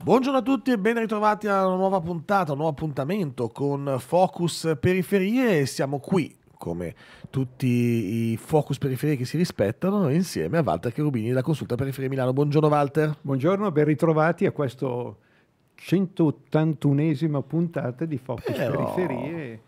Buongiorno a tutti e ben ritrovati a una nuova puntata, un nuovo appuntamento con Focus Periferie. Siamo qui, come tutti i Focus Periferie che si rispettano, insieme a Walter Cherubini della Consulta Periferie Milano. Buongiorno Walter. Buongiorno, ben ritrovati a questo 181esima puntata di Focus Però... Periferie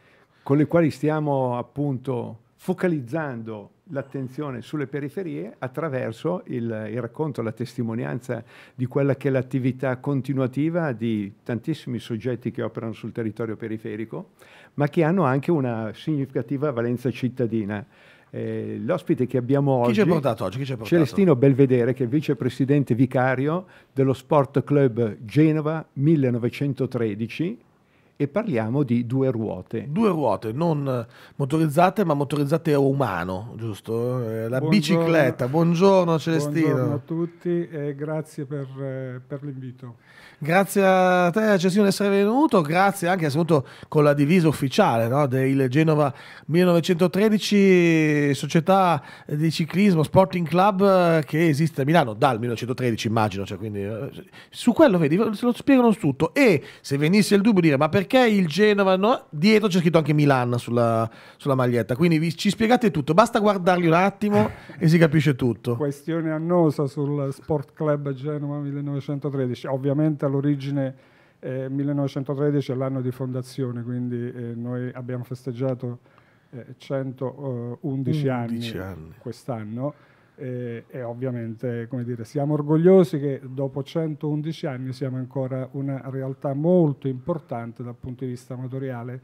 con le quali stiamo appunto focalizzando l'attenzione sulle periferie attraverso il, il, racconto, la testimonianza di quella che è l'attività continuativa di tantissimi soggetti che operano sul territorio periferico, ma che hanno anche una significativa valenza cittadina. Eh, l'ospite che abbiamo oggi, Chi ci portato oggi? Ci portato? Celestino Belvedere, che è vicepresidente vicario dello Sport Club Genova 1913, e parliamo di due ruote. Due ruote, non motorizzate, ma motorizzate a umano, giusto? Eh, la buongiorno. bicicletta. Buongiorno Celestino. Buongiorno a tutti e grazie per, eh, per l'invito. Grazie a te Celestino di essere venuto, grazie anche soprattutto con la divisa ufficiale no? del Genova 1913, società di ciclismo, sporting club eh, che esiste a Milano dal 1913 immagino, cioè, quindi, eh, su quello vedi, se lo spiegano tutto e se venisse il dubbio dire ma perché perché il Genova no? dietro c'è scritto anche Milan sulla, sulla maglietta quindi vi, ci spiegate tutto basta guardarli un attimo e si capisce tutto questione annosa sul Sport Club Genova 1913 ovviamente all'origine eh, 1913 è l'anno di fondazione quindi eh, noi abbiamo festeggiato eh, 111 anni, anni quest'anno e, e ovviamente dire, siamo orgogliosi che dopo 111 anni siamo ancora una realtà molto importante dal punto di vista amatoriale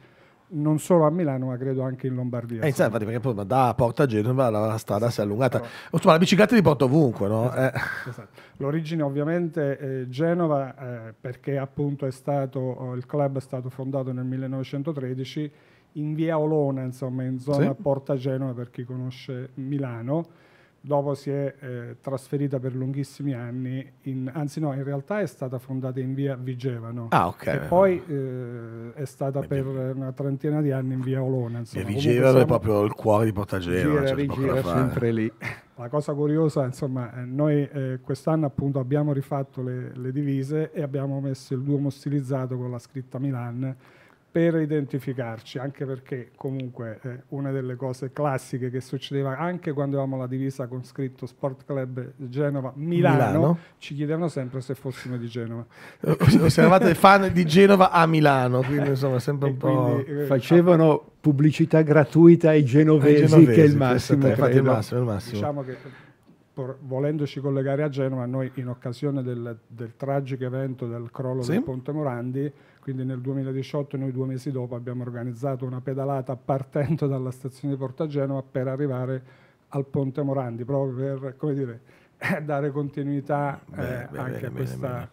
non solo a Milano ma credo anche in Lombardia. Eh, infatti, perché poi da Porta Genova la strada si è allungata. Però, esatto. Insomma, la bicicletta ti porta ovunque, no? Esatto, eh. esatto. L'origine ovviamente è Genova eh, perché appunto stato, eh, il club è stato fondato nel 1913 in via Olona, insomma, in zona sì. Porta Genova per chi conosce Milano dopo si è eh, trasferita per lunghissimi anni, in, anzi no, in realtà è stata fondata in via Vigevano ah, okay. e poi eh, è stata per una trentina di anni in via Olona. Insomma. Via Vigevano siamo... è proprio il cuore di Portageno, gira, cioè, sempre lì. La cosa curiosa, insomma, eh, noi eh, quest'anno appunto abbiamo rifatto le, le divise e abbiamo messo il duomo stilizzato con la scritta Milan per identificarci, anche perché comunque eh, una delle cose classiche che succedeva anche quando avevamo la divisa con scritto Sport Club Genova Milano, Milano. ci chiedevano sempre se fossimo di Genova. Eh, se eravate fan di Genova a Milano, quindi insomma sempre un po'... Quindi, eh, facevano pubblicità gratuita ai genovesi, ai genovesi che è il massimo. Infatti è il massimo, il massimo. Diciamo che por, volendoci collegare a Genova, noi in occasione del, del tragico evento del crollo sì. del Ponte Morandi, quindi nel 2018 noi due mesi dopo abbiamo organizzato una pedalata partendo dalla stazione di Porta Genova per arrivare al Ponte Morandi, proprio per, come dire, dare continuità beh, eh, beh, anche beh, a questa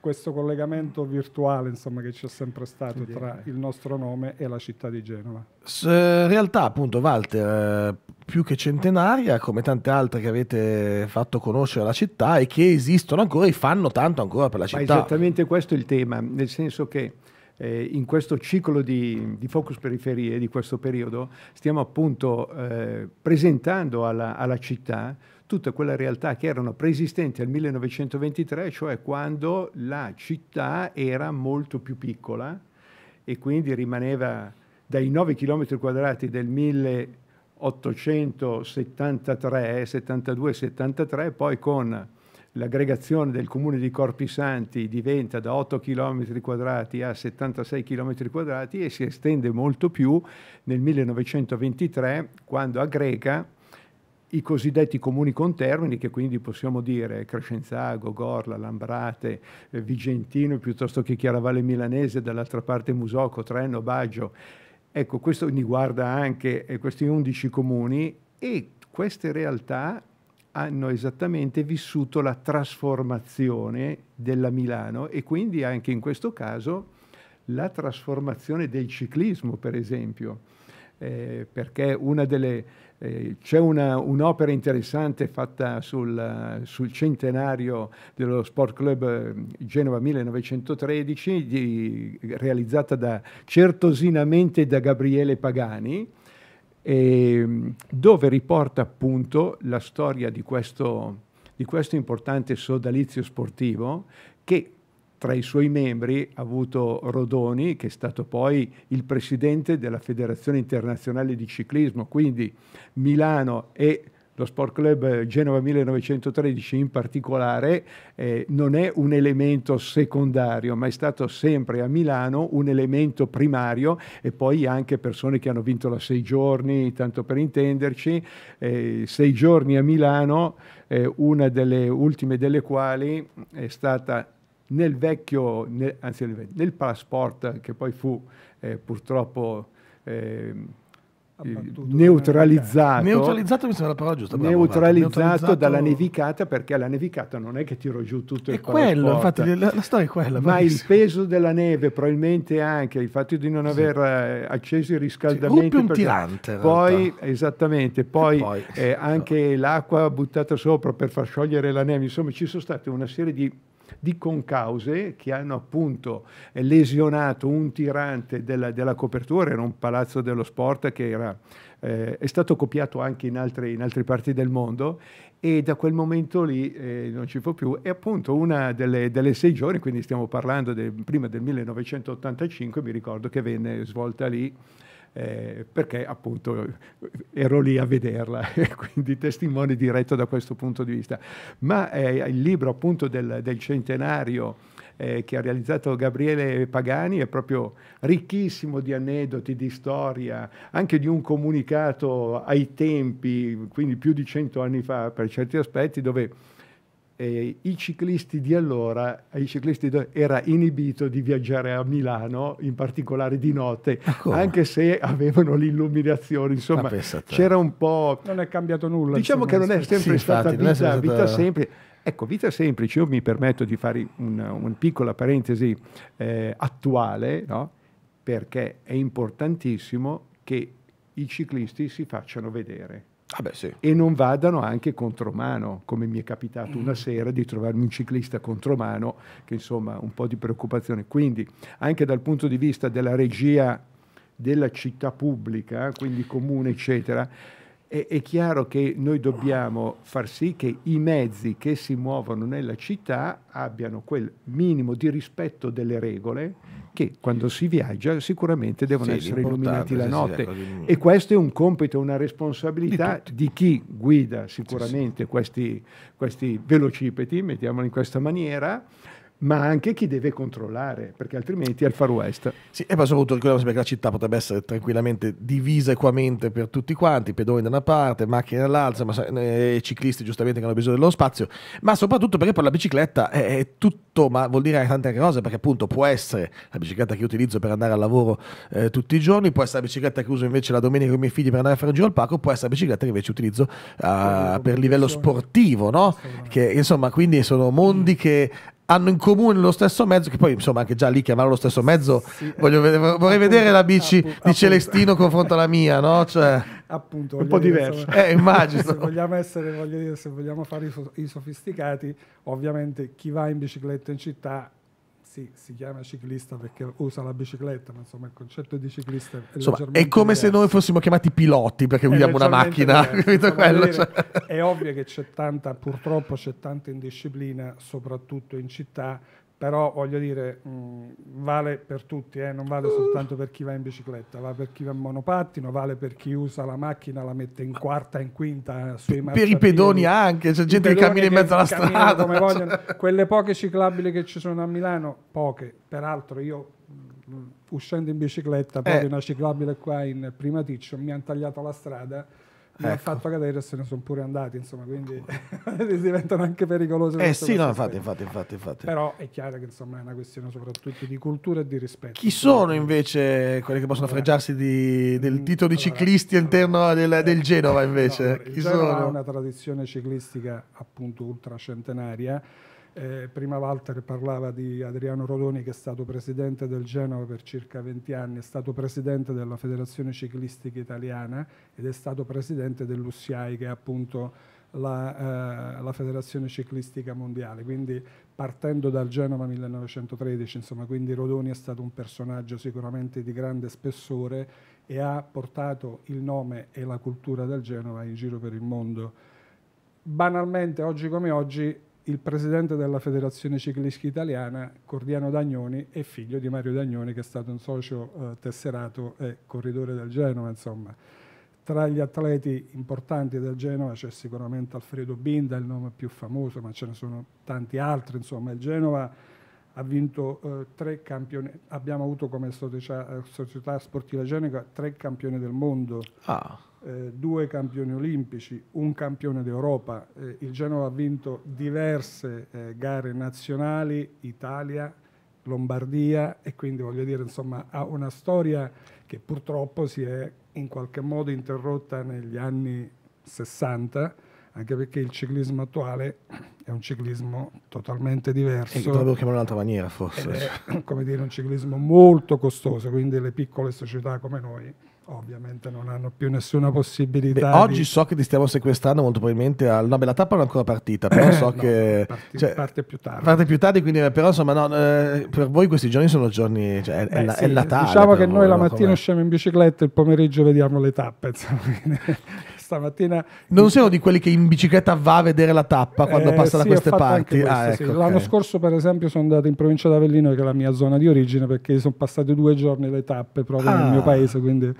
questo collegamento virtuale insomma, che c'è sempre stato tra il nostro nome e la città di Genova. Eh, in realtà appunto Walter, eh, più che centenaria, come tante altre che avete fatto conoscere la città e che esistono ancora e fanno tanto ancora per la città. Ma esattamente questo è il tema, nel senso che eh, in questo ciclo di, di, focus periferie di questo periodo stiamo appunto eh, presentando alla, alla città tutte quelle realtà che erano preesistenti al 1923, cioè quando la città era molto più piccola e quindi rimaneva dai 9 km quadrati del 1873, 72, 73, poi con l'aggregazione del comune di Corpi Santi diventa da 8 km quadrati a 76 km quadrati e si estende molto più nel 1923 quando aggrega i cosiddetti comuni contermini, che quindi possiamo dire Crescenzago, Gorla, Lambrate, eh, Vigentino, piuttosto che Chiaravalle Milanese, dall'altra parte Musoco, Treno, Baggio. Ecco, questo mi guarda anche eh, questi 11 comuni e queste realtà hanno esattamente vissuto la trasformazione della Milano e quindi anche in questo caso la trasformazione del ciclismo, per esempio eh, perché eh, c'è un'opera interessante fatta sul, sul, centenario dello Sport Club eh, Genova 1913, di, realizzata da, certosinamente da Gabriele Pagani, eh, dove riporta appunto la storia di questo, di questo importante sodalizio sportivo che tra i suoi membri ha avuto Rodoni, che è stato poi il presidente della Federazione Internazionale di Ciclismo, quindi Milano e lo Sport Club Genova 1913 in particolare eh, non è un elemento secondario, ma è stato sempre a Milano un elemento primario e poi anche persone che hanno vinto la sei giorni, tanto per intenderci, eh, sei giorni a Milano, eh, una delle ultime delle quali è stata nel vecchio, nel, anzi nel, nel parasport che poi fu eh, purtroppo eh, neutralizzato. Neutralizzato mi sembra la parola giusta. neutralizzato, dalla nevicata perché la nevicata non è che tiro giù tutto il è quello, infatti la, la, storia è quella. Ma il peso della neve, probabilmente anche il fatto di non aver sì. Eh, acceso i riscaldamenti. Sì, un tirante. Poi, esattamente, poi, poi eh, anche no. l'acqua buttata sopra per far sciogliere la neve. Insomma, ci sono state una serie di di concause che hanno appunto lesionato un tirante della, della copertura, era un palazzo dello sport che era, eh, è stato copiato anche in altre, in altre, parti del mondo e da quel momento lì eh, non ci fu più. E appunto una delle, delle sei giorni, quindi stiamo parlando de, prima del 1985, mi ricordo che venne svolta lì eh, perché appunto ero lì a vederla, quindi testimone diretto da questo punto di vista. Ma eh, il libro appunto del, del centenario eh, che ha realizzato Gabriele Pagani è proprio ricchissimo di aneddoti, di storia, anche di un comunicato ai tempi, quindi più di cento anni fa per certi aspetti, dove eh, i ciclisti di allora, ai ciclisti di, era inibito di viaggiare a Milano, in particolare di notte, anche se avevano l'illuminazione, insomma c'era un po'... Non è cambiato nulla. Diciamo che non è sempre sì, stata infatti, vita, stata... vita semplice. Ecco, vita semplice, io mi permetto di fare una, una piccola parentesi eh, attuale, no? perché è importantissimo che i ciclisti si facciano vedere Ah beh, sì. e non vadano anche contromano, come mi è capitato una mm. sera di trovarmi un ciclista contromano, che insomma un po' di preoccupazione. Quindi anche dal punto di vista della regia della città pubblica, quindi comune, eccetera, è, è chiaro che noi dobbiamo far sì che i mezzi che si muovono nella città abbiano quel minimo di rispetto delle regole che quando si viaggia sicuramente devono sì, essere illuminati la notte. Ecco, e questo è un compito, una responsabilità di, di chi guida sicuramente sì, sì. Questi, questi velocipedi, mettiamoli in questa maniera, ma anche chi deve controllare, perché altrimenti è il Far West. Sì, e poi soprattutto ricordiamoci che la città potrebbe essere tranquillamente divisa equamente per tutti quanti, pedoni da una parte, macchine dall'altra, ma, eh, ciclisti giustamente che hanno bisogno dello spazio, ma soprattutto perché poi la bicicletta è, tutto, ma vuol dire tante altre cose, perché appunto può essere la bicicletta che io utilizzo per andare al lavoro eh, tutti i giorni, può essere la bicicletta che uso invece la domenica con i miei figli per andare a fare un giro al parco, può essere la bicicletta che invece utilizzo uh, per livello sportivo, no? Che, insomma, quindi sono mondi mm. che hanno in comune lo stesso mezzo, che poi insomma anche già lì chiamano lo stesso mezzo, sì, voglio, vorrei appunto, vedere la bici appunto, di Celestino confronto alla mia, no? Cioè, appunto, un po' diverso Eh, immagino. se, vogliamo essere, voglio dire, se vogliamo fare i, so- i sofisticati, ovviamente chi va in bicicletta in città sì, si chiama ciclista perché usa la bicicletta, ma insomma il concetto di ciclista è insomma, È come diverso. se noi fossimo chiamati piloti perché guidiamo una macchina. Quello, cioè. È ovvio che c'è tanta, purtroppo c'è tanta indisciplina, soprattutto in città, però voglio dire, mh, mm, vale per tutti, eh? non vale soltanto per chi va in bicicletta, vale per chi va in monopattino, vale per chi usa la macchina, la mette in quarta, in quinta, eh, sui per, per i pedoni anche, c'è gente che cammina in mezzo alla strada. Come vogliono. Quelle poche ciclabili che ci sono a Milano, poche, peraltro io mm, uscendo in bicicletta, eh. proprio eh. una ciclabile qua in Primaticcio, mi hanno tagliato la strada mi ecco. ha fatto cadere e se ne sono pure andati, insomma, quindi diventano anche pericolose. Eh sì, no, infatti, infatti, infatti, infatti, Però è chiaro che insomma è una questione soprattutto di cultura e di rispetto. Chi sono invece quelli che possono freggiarsi del mm, titolo di ciclisti all'interno del, del, Genova invece? No, allora, Chi sono? Ha una tradizione ciclistica appunto ultracentenaria eh, prima Walter parlava di Adriano Rodoni che è stato presidente del Genova per circa 20 anni, è stato presidente della Federazione Ciclistica Italiana ed è stato presidente dell'USIAI che è appunto la, eh, la, Federazione Ciclistica Mondiale, quindi partendo dal Genova 1913, insomma, quindi Rodoni è stato un personaggio sicuramente di grande spessore e ha portato il nome e la cultura del Genova in giro per il mondo. Banalmente, oggi come oggi, il presidente della Federazione Ciclistica Italiana, Cordiano Dagnoni, è figlio di Mario Dagnoni, che è stato un socio eh, tesserato e corridore del Genova. Insomma. Tra gli atleti importanti del Genova c'è sicuramente Alfredo Binda, il nome più famoso, ma ce ne sono tanti altri. Insomma. Il Genova ha vinto eh, tre campioni, abbiamo avuto come società, eh, società sportiva genica tre campioni del mondo. Ah eh, due campioni olimpici, un campione d'Europa. Eh, il Genova ha vinto diverse eh, gare nazionali, Italia, Lombardia e quindi voglio dire insomma ha una storia che purtroppo si è in qualche modo interrotta negli anni 60 anche perché il ciclismo attuale è un ciclismo totalmente diverso. E eh, che dobbiamo in un'altra maniera forse. È, eh, come dire, un ciclismo molto costoso, quindi le piccole società come noi ovviamente non hanno più nessuna possibilità. Beh, oggi so che ti stiamo sequestrando molto probabilmente al... No, beh, la tappa non è ancora partita, però so no, che... Parti, cioè, parte più tardi. Parte più tardi, quindi però insomma no, eh, per voi questi giorni sono giorni... Cioè, è, beh, la, sì, è Natale. Diciamo che noi la mattina come... usciamo in bicicletta e il pomeriggio vediamo le tappe. Insomma, stamattina... Non uno di quelli che in bicicletta va a vedere la tappa quando eh, passa sì, da queste parti. Questo, ah, sì. Ecco, L'anno okay. scorso, per esempio, sono andato in provincia d'Avellino, che è la mia zona di origine, perché sono passati due giorni le tappe proprio ah. nel mio paese, quindi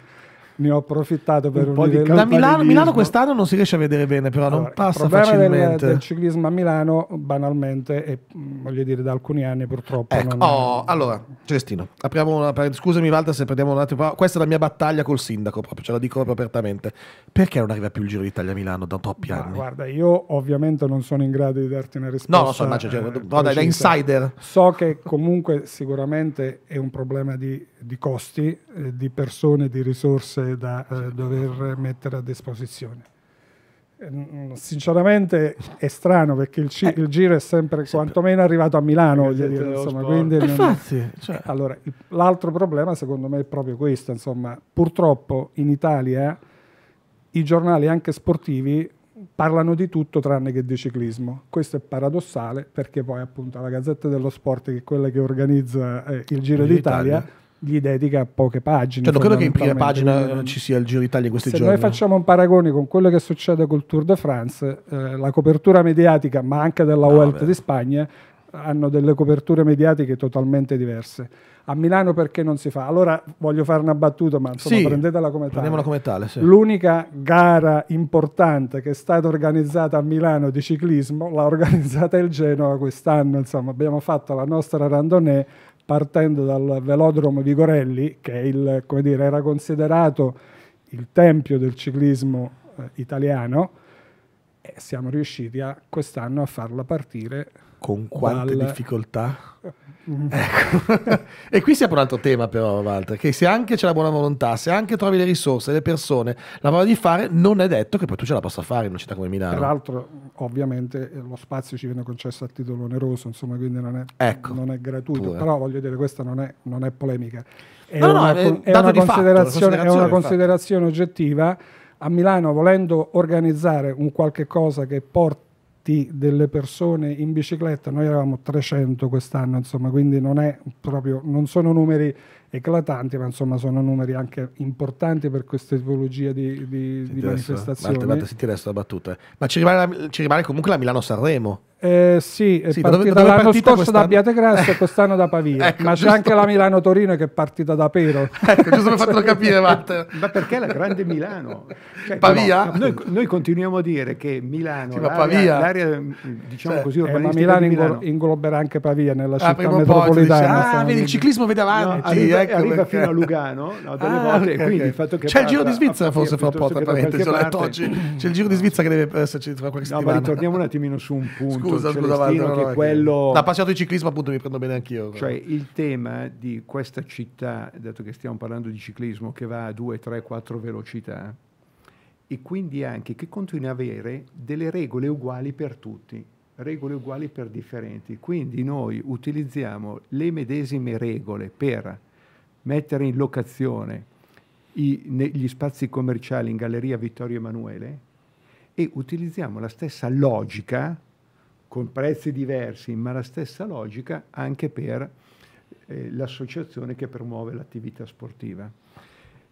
ne ho approfittato per un, un po' Da Milano, Milano, quest'anno non si riesce a vedere bene, però allora, non passa facilmente. Il problema del, ciclismo a Milano, banalmente, e mm, voglio dire da alcuni anni purtroppo... Ecco, non... oh, allora, Celestino, apriamo una parentesi. Scusami Valda se prendiamo un attimo, però questa è la mia battaglia col sindaco, proprio, ce la dico proprio apertamente. Perché non arriva più il Giro d'Italia a Milano da troppi no, anni? Guarda, io ovviamente non sono in grado di darti una risposta. No, lo so, immagino, cioè, eh, no, dai, da insider. So che comunque sicuramente è un problema di, di costi, eh, di persone, di risorse cose da eh, dover mettere a disposizione. Ehm, sinceramente è strano perché il, eh, il, giro è sempre quantomeno arrivato a Milano, dire, insomma, quindi Infatti, cioè. allora, l'altro problema secondo me è proprio questo, insomma, purtroppo in Italia eh, i giornali anche sportivi parlano di tutto tranne che di ciclismo. Questo è paradossale perché poi appunto la Gazzetta dello Sport, che è quella che organizza eh, il Giro d'Italia, gli dedica poche pagine. Cioè, credo che in prima pagina eh, ci sia il Giro d'Italia questi Se giorni. Se noi facciamo un paragone con quello che succede col Tour de France, eh, la copertura mediatica, ma anche della no, Vuelta di Spagna, hanno delle coperture mediatiche totalmente diverse. A Milano perché non si fa? Allora voglio fare una battuta, ma insomma sì, prendetela come tale. Prendiamola Come tale sì. L'unica gara importante che è stata organizzata a Milano di ciclismo l'ha organizzata il Genova quest'anno, insomma abbiamo fatto la nostra randonnée partendo dal velodromo Vigorelli, che il, dire, era considerato il tempio del ciclismo eh, italiano, e siamo riusciti quest'anno a farla partire con quante Dal... difficoltà? Mm. ecco. e qui si apre un altro tema però Walter, che se anche c'è la buona volontà, se anche trovi le risorse, le persone, la voglia di fare, non è detto che poi tu ce la possa fare in una città come Milano. Tra l'altro ovviamente lo spazio ci viene concesso a titolo oneroso, insomma quindi non è, ecco, non è gratuito, pure. però voglio dire questa non è, non è polemica, è, no, una, no, è, è una, considerazione, fatto, una considerazione oggettiva. A Milano volendo organizzare un qualche cosa che porta fatti delle persone in bicicletta, noi eravamo 300 quest'anno, insomma, quindi non, proprio, non, sono numeri eclatanti, ma insomma sono numeri anche importanti per questa tipologia di, di, di eh. manifestazioni. Marta, Marta, la battuta. Ma ci rimane, ci rimane comunque la Milano-Sanremo. Eh, sì, sì dove, dove l'anno scorso quest'anno? da Biategrasso e quest'anno da Pavia, ecco, ma giusto. c'è anche la Milano-Torino che è partita da Pero. ecco, giusto per farlo capire, Matteo. ma perché la grande Milano? Cioè, Pavia? No, noi, noi, continuiamo a dire che Milano, sì, l'area, l'area, diciamo cioè, così, eh, urbanistica eh, Milano, Milano, ingloberà anche Pavia nella ah, città metropolitana. Dice, ah, vedi, il ciclismo vede avanti. No, sì, arriva, ecco arriva fino a Lugano, ah, C'è il Giro di Svizzera forse fra un po', poco, C'è il Giro di Svizzera che deve esserci tra qualche settimana. No, ma ritorniamo un attimino su un punto scusa, scusa, Valter, che no, quello... Da passato di ciclismo appunto mi prendo bene anch'io. Cioè il tema di questa città, dato che stiamo parlando di ciclismo, che va a 2, 3, 4 velocità, e quindi anche che continui ad avere delle regole uguali per tutti, regole uguali per differenti. Quindi noi utilizziamo le medesime regole per mettere in locazione i, negli spazi commerciali in Galleria Vittorio Emanuele e utilizziamo la stessa logica con prezzi diversi, ma la stessa logica anche per eh, l'associazione che promuove l'attività sportiva.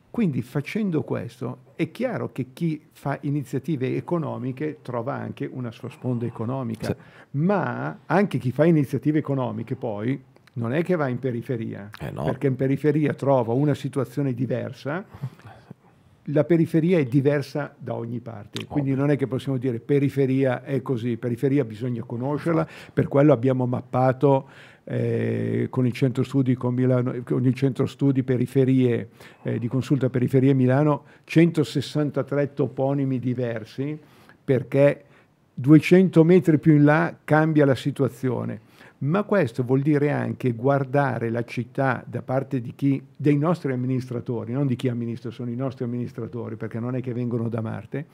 Quindi facendo questo è chiaro che chi fa iniziative economiche trova anche una sua sponda economica, sì. ma anche chi fa iniziative economiche poi non è che va in periferia, eh no. perché in periferia trova una situazione diversa la periferia è diversa da ogni parte, quindi non è che possiamo dire periferia è così, periferia bisogna conoscerla, esatto. per quello abbiamo mappato eh, con il centro studi, con Milano, con il centro studi periferie, eh, di consulta periferie Milano 163 toponimi diversi perché 200 metri più in là cambia la situazione ma questo vuol dire anche guardare la città da parte chi, dei nostri amministratori, non di chi amministra, sono i nostri amministratori, perché non è che vengono da Marte,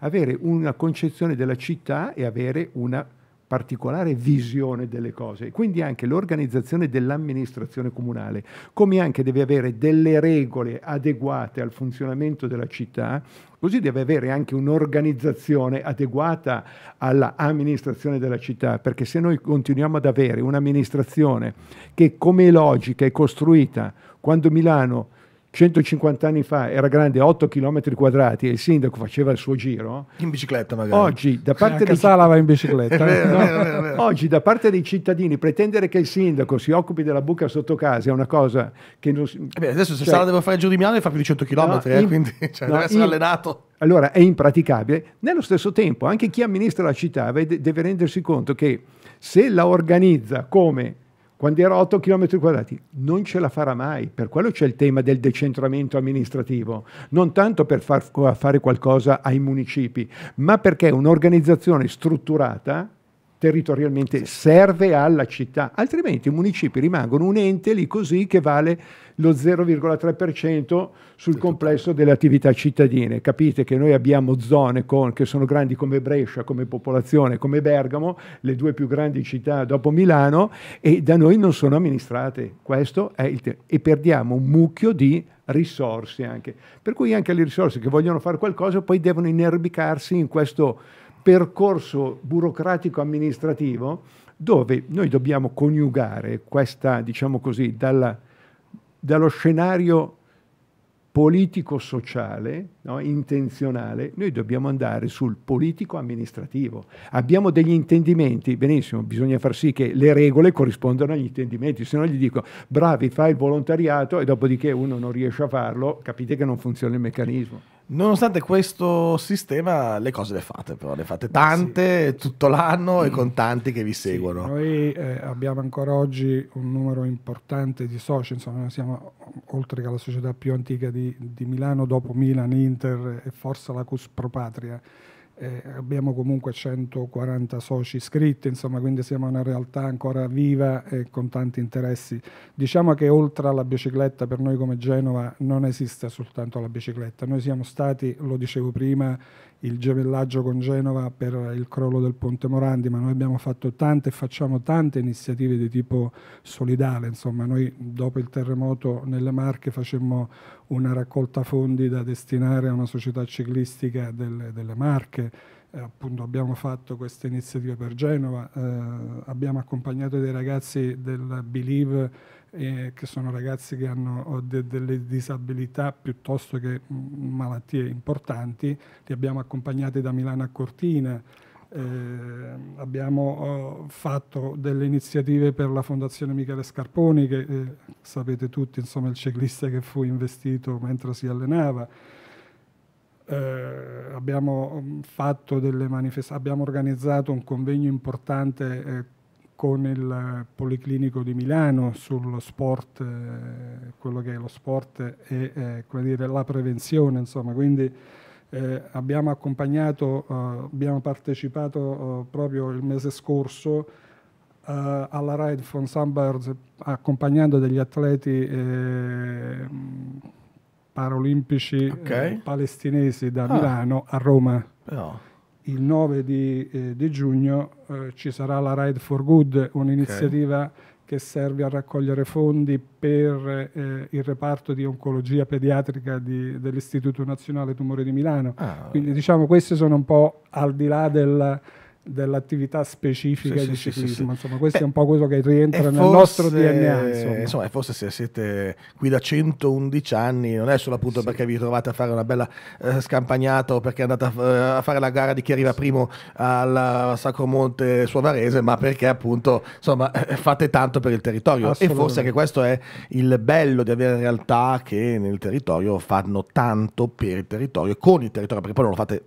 avere una concezione della città e avere una particolare visione delle cose. Quindi anche l'organizzazione dell'amministrazione comunale, come anche deve avere delle regole adeguate al funzionamento della città, così deve avere anche un'organizzazione adeguata all'amministrazione della città, perché se noi continuiamo ad avere un'amministrazione che come logica è costruita quando Milano 150 anni fa era grande 8 km quadrati e il sindaco faceva il suo giro. In bicicletta magari. Oggi da parte, dei... bicicletta, eh? vero, no? vero, vero, Oggi, da parte dei cittadini pretendere che il sindaco si occupi della buca sotto casa è una cosa che non si... Eh beh, adesso se cioè... Sala deve fare il di Milano fa più di 100 km, no, eh, in... quindi cioè, no, deve essere in... allenato. Allora è impraticabile. Nello stesso tempo anche chi amministra la città deve rendersi conto che se la organizza come quando era 8 km quadrati, non ce la farà mai. Per quello c'è il tema del decentramento amministrativo, non tanto per far fare qualcosa ai municipi, ma perché un'organizzazione strutturata territorialmente serve alla città, altrimenti i municipi rimangono un ente lì così che vale lo 0,3% sul complesso delle attività cittadine. Capite che noi abbiamo zone con, che sono grandi come Brescia, come popolazione, come Bergamo, le due più grandi città dopo Milano, e da noi non sono amministrate. Questo è il tema. E perdiamo un mucchio di risorse anche. Per cui anche le risorse che vogliono fare qualcosa poi devono inerbicarsi in questo percorso burocratico-amministrativo dove noi dobbiamo coniugare questa, diciamo così, dalla, dallo scenario politico-sociale, no? intenzionale, noi dobbiamo andare sul politico-amministrativo. Abbiamo degli intendimenti, benissimo, bisogna far sì che le regole corrispondano agli intendimenti, se no gli dico bravi, fai il volontariato e dopodiché uno non riesce a farlo, capite che non funziona il meccanismo. Nonostante questo sistema, le cose le fate, però le fate tante sì. tutto l'anno e mm. con tanti che vi seguono. Sì, noi eh, abbiamo ancora oggi un numero importante di soci, insomma, siamo oltre che la società più antica di, di Milano, dopo Milan, Inter e forse la Cus Pro Patria eh, abbiamo comunque 140 soci iscritti, insomma, quindi siamo una realtà ancora viva e con tanti interessi. Diciamo che oltre alla bicicletta per noi come Genova non esiste soltanto la bicicletta, noi siamo stati, lo dicevo prima, il gemellaggio con Genova per il crollo del Ponte Morandi, ma noi abbiamo fatto tante e facciamo tante iniziative di tipo solidale, insomma noi dopo il terremoto nelle Marche facemmo una raccolta fondi da destinare a una società ciclistica delle, delle Marche, eh, appunto abbiamo fatto queste iniziative per Genova, eh, abbiamo accompagnato dei ragazzi del Believe eh, che sono ragazzi che hanno de delle disabilità piuttosto che mm, malattie importanti, li abbiamo accompagnati da Milano a Cortina, eh, abbiamo oh, fatto delle iniziative per la Fondazione Michele Scarponi, che eh, sapete tutti, insomma, il ciclista che fu investito mentre si allenava. Eh, abbiamo, mm, fatto delle manifestazioni, abbiamo organizzato un convegno importante eh, con il Policlinico di Milano sullo sport, eh, quello che è lo sport e eh, dire, la prevenzione, insomma. Quindi eh, abbiamo accompagnato, eh, abbiamo partecipato eh, proprio il mese scorso eh, alla Ride from Sunbirds accompagnando degli atleti paralimpici okay. palestinesi da ah. Milano a Roma. Oh il 9 di, eh, di giugno eh, ci sarà la Ride for Good, un'iniziativa okay. che serve a raccogliere fondi per eh, il reparto di oncologia pediatrica di, dell'Istituto Nazionale Tumore di Milano. Ah, Quindi diciamo queste sono un po' al di là del dell'attività specifica sì, di sì, ciclismo. Sì, insomma, questo Beh, è un po' quello che rientra nel forse, nostro DNA. Insomma. insomma. forse se siete qui da 111 anni, non è solo appunto perché vi trovate a fare una bella eh, scampagnata o perché andate a, eh, a, fare la gara di chi arriva primo al Sacromonte Suavarese, ma perché appunto insomma eh, fate tanto per il territorio. E forse anche questo è il bello di avere realtà che nel territorio fanno tanto per il territorio, con il territorio, perché poi non lo fate.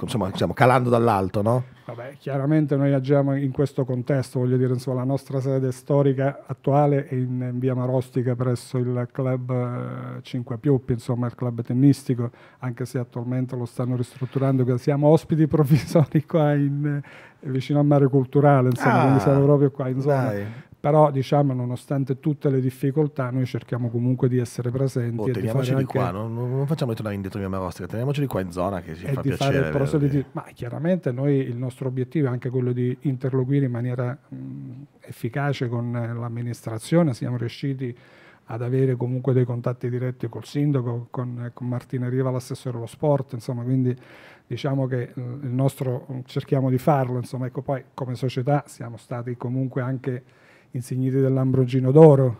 Insomma, diciamo, calando dall'alto, no? Vabbè, chiaramente noi agiamo in questo contesto, voglio dire, insomma, la nostra sede storica attuale è in, in via Marostica presso il club 5 eh, Pioppi, insomma il club tennistico, anche se attualmente lo stanno ristrutturando, siamo ospiti provvisori qua in, eh, vicino a Mare Culturale, insomma, ah, quindi siamo proprio qua in zona. Dai però diciamo nonostante tutte le difficoltà noi cerchiamo comunque di essere presenti oh, e teniamoci di, qua non, non facciamo tornare indietro via Marostica teniamoci di qua in zona che ci fa piacere proseliti- ma chiaramente noi il nostro obiettivo è anche quello di interloquire in maniera mh, efficace con eh, l'amministrazione siamo riusciti ad avere comunque dei contatti diretti col sindaco, con, eh, con Martina Riva, l'assessore dello sport, insomma, quindi diciamo che eh, il nostro cerchiamo di farlo, insomma, ecco, poi come società siamo stati comunque anche insigniti dell'Ambrogino d'Oro,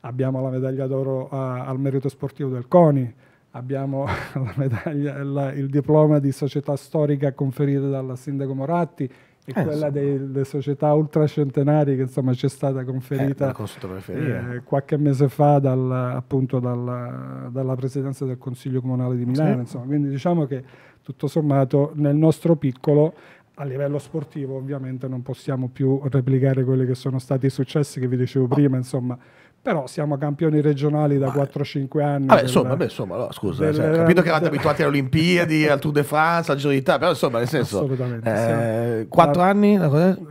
abbiamo la medaglia d'oro a, al merito sportivo del CONI, abbiamo medaglia, la, il diploma di società storica conferito dal Sindaco Moratti e eh, quella delle società ultracentenari che insomma ci è stata conferita eh, eh, qualche mese fa dal, appunto dalla, dalla, presidenza del Consiglio Comunale di ah, Milano. Sì. Insomma, quindi diciamo che tutto sommato nel nostro piccolo a livello sportivo ovviamente non possiamo più replicare quelli che sono stati i successi che vi dicevo ma. prima, insomma, però siamo campioni regionali da 4-5 anni. Vabbè, del, insomma, vabbè, insomma no, scusa, del, cioè, ho capito che eravate abituati alle Olimpiadi, al Tour de France, al Giro d'Italia, però insomma, nel senso... Assolutamente. Eh, sì. 4 da, anni?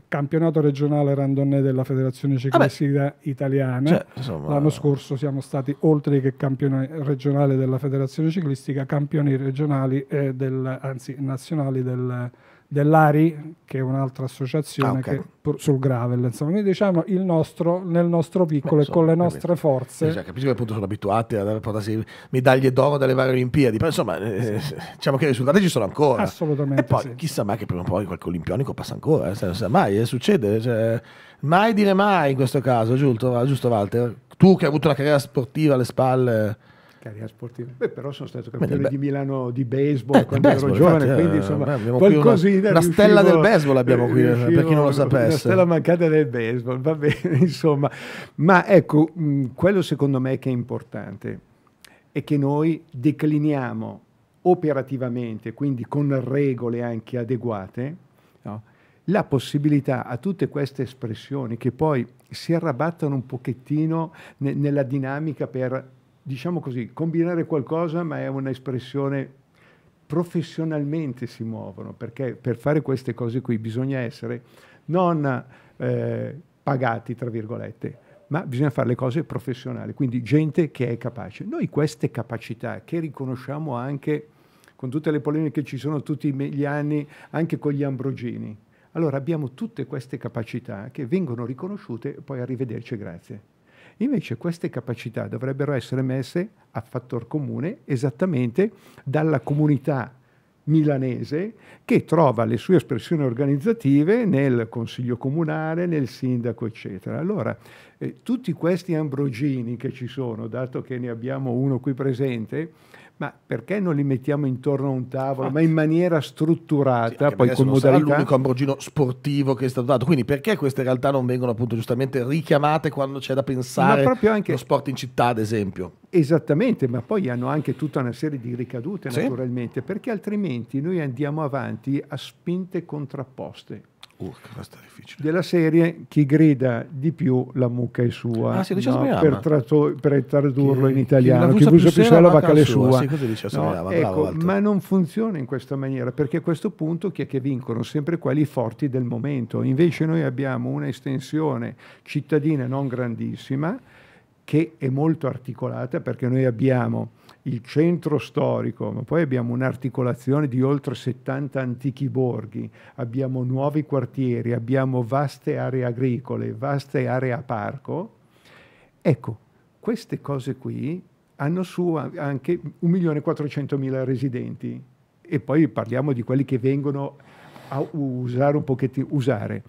campionato regionale randonné della Federazione Ciclistica ah Italiana. Cioè, insomma, L'anno scorso siamo stati, oltre che campione regionale della Federazione Ciclistica, campioni regionali, eh, del, anzi nazionali del dell'ARI, che è un'altra associazione ah, okay. che, pur, sul gravel. Insomma, noi diciamo il nostro, nel nostro piccolo Beh, so, e con le nostre capisco. forze. Cioè, capisco che appunto sono abituati a portarsi medaglie d'oro dalle varie Olimpiadi, però insomma, eh, diciamo che i risultati ci sono ancora. Assolutamente. E poi sì. chissà mai che prima o poi qualche olimpionico passa ancora, eh, non sa mai, eh, succede. Cioè, mai dire mai in questo caso, giusto, giusto Walter? Tu che hai avuto una carriera sportiva alle spalle carriera sportiva. Beh, però sono stato campione Beh, di Milano di baseball eh, quando baseball, ero giovane, infatti, quindi eh, insomma, qualcosina. Una, una stella del baseball abbiamo qui, riuscivo, eh, per chi non lo sapesse. Una stella mancata del baseball, va bene, insomma. Ma ecco, mh, mm, quello secondo me che è importante è che noi decliniamo operativamente, quindi con regole anche adeguate, no? la possibilità a tutte queste espressioni che poi si arrabattano un pochettino ne nella dinamica per diciamo così, combinare qualcosa, ma è un'espressione professionalmente si muovono, perché per fare queste cose qui bisogna essere non eh, pagati, tra virgolette, ma bisogna fare le cose professionali, quindi gente che è capace. Noi queste capacità che riconosciamo anche con tutte le polemiche che ci sono tutti gli anni, anche con gli ambrogini, allora abbiamo tutte queste capacità che vengono riconosciute, poi arrivederci, grazie. Invece queste capacità dovrebbero essere messe a fattor comune esattamente dalla comunità milanese che trova le sue espressioni organizzative nel consiglio comunale, nel sindaco, eccetera. Allora, eh, tutti questi ambrogini che ci sono, dato che ne abbiamo uno qui presente, ma perché non li mettiamo intorno a un tavolo, Infatti. ma in maniera strutturata, sì, poi con modalità... Non l'unico ambrogino sportivo che è stato dato, quindi perché queste realtà non vengono appunto giustamente richiamate quando c'è da pensare ma anche... lo sport in città, ad esempio? Esattamente, ma poi hanno anche tutta una serie di ricadute, sì. naturalmente, perché altrimenti noi andiamo avanti a spinte contrapposte Uh, della serie chi grida di più la mucca è sua ah, si no, per, tratto, per, tradurlo chi, in italiano chi usa più sé la vacca è sua, Sì, no, ecco, ma non funziona in questa maniera perché a questo punto chi è che vincono sempre quelli forti del momento invece noi abbiamo una estensione cittadina non grandissima che è molto articolata perché noi abbiamo il centro storico, ma poi abbiamo un'articolazione di oltre 70 antichi borghi, abbiamo nuovi quartieri, abbiamo vaste aree agricole, vaste aree a parco. Ecco, queste cose qui hanno su anche 1.400.000 residenti e poi parliamo di quelli che vengono a usare un pochettino, usare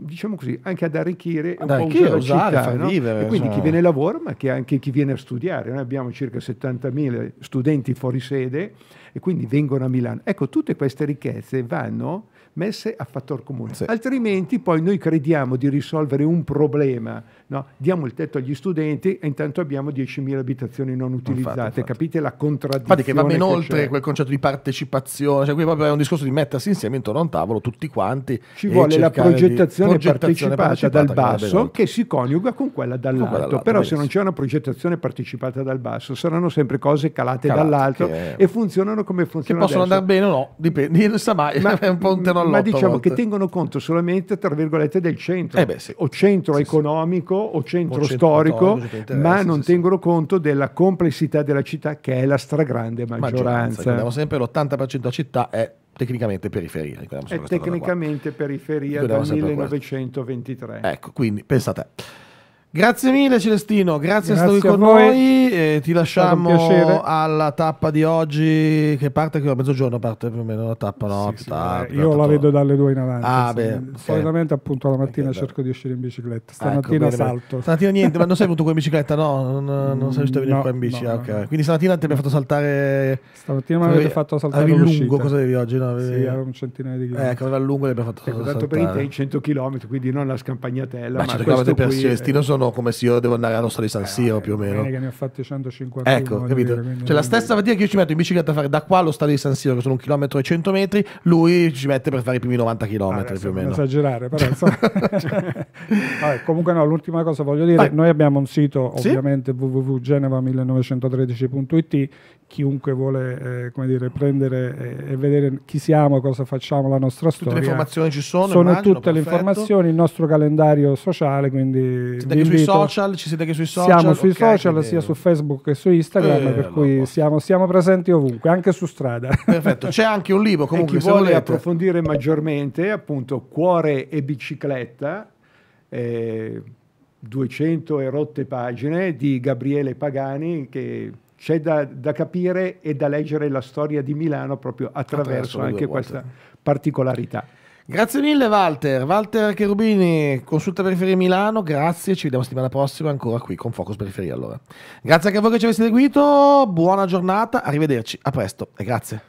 diciamo così, anche ad arricchire ad un arricchire, po' usare, città, no? vivere, e quindi insomma. chi viene a lavoro ma che anche chi viene a studiare. Noi abbiamo circa 70.000 studenti fuori sede e quindi vengono a Milano. Ecco, tutte queste ricchezze vanno messe a fattor comune. Sì. Altrimenti poi noi crediamo di risolvere un problema, no? diamo il tetto agli studenti e intanto abbiamo 10.000 abitazioni non utilizzate, infatti, infatti. capite la contraddizione? Infatti che va ben oltre quel concetto di partecipazione, cioè qui proprio è un discorso di mettersi insieme intorno a un tavolo tutti quanti. Ci vuole la progettazione progettazione, partecipata, dal basso che si coniuga con quella dall'alto. Con quella Però se non c'è una progettazione partecipata dal basso, saranno sempre cose calate, calate dall'alto è... e funzionano come funzionano. Che possono adesso. andare bene o no, dipende, non sa mai, ma, è un po' un terrolotto. Ma diciamo che tengono conto solamente, tra virgolette, del centro, eh beh, sì. o centro sì, economico sì. o centro o storico, centro ma non tengono conto della complessità della città che è la stragrande maggioranza. maggioranza. Sempre l'80% della città è tecnicamente periferia. È tecnicamente periferia dal 1923. Ecco, quindi pensate. Grazie mille Celestino, grazie, grazie a stato con noi e ti lasciamo alla tappa di oggi che parte che a mezzogiorno parte più o meno la tappa, no? Sì, sì, tardi, io la vedo dalle due in avanti. Ah, beh, okay. Solitamente appunto la mattina okay, cerco beh. di uscire in bicicletta, ecco, stamattina ecco, bene, salto. Bene. Stamattina niente, ma non sei venuto qua in bicicletta? No, non, mm, non mm, sei riuscito a venire no, qua in bici, no, okay. Quindi stamattina ti abbiamo fatto saltare... Stamattina mi avete fatto saltare avevi lungo, cosa avevi oggi? No? Avevi... Sì, era un centinaio di chilometri. Ecco, aveva lungo e abbiamo fatto ecco, saltare. Tanto per i 100 km, quindi non la scampagnatella, ma, ma questo qui... Celestino sono sono come se io devo andare alla nostra di San Siro eh, più o meno. che ne ho fatti 150. Ecco, capito? Dire, cioè la stessa fatica che io ci metto in bicicletta a fare da qua allo stadio di San Siro, che sono un chilometro e 100 metri, lui ci mette per fare i primi 90 km ah, più o meno. Non esagerare, però Vabbè, comunque no, l'ultima cosa voglio dire, Vai. noi abbiamo un sito sì? ovviamente www.geneva1913.it chiunque vuole eh, dire, prendere eh, e vedere chi siamo, cosa facciamo, la nostra tutte storia. Tutte le informazioni ci sono? Sono immagino, tutte perfetto. le informazioni, il nostro calendario sociale, quindi... Siete anche sui social? Ci siete anche sui social? Siamo sui okay, social, sia su Facebook che su Instagram, eh, per cui siamo, siamo, presenti ovunque, anche su strada. Perfetto, c'è anche un libro comunque. E chi vuole approfondire maggiormente, appunto, Cuore e bicicletta. 200 eh, e rotte pagine di Gabriele Pagani che c'è da, da, capire e da leggere la storia di Milano proprio attraverso, attraverso anche questa particolarità. Grazie mille Walter, Walter Cherubini, Consulta Periferia Milano, grazie, ci vediamo settimana prossima ancora qui con Focus Periferia allora. Grazie anche a voi che ci avete seguito, buona giornata, arrivederci, a presto e grazie.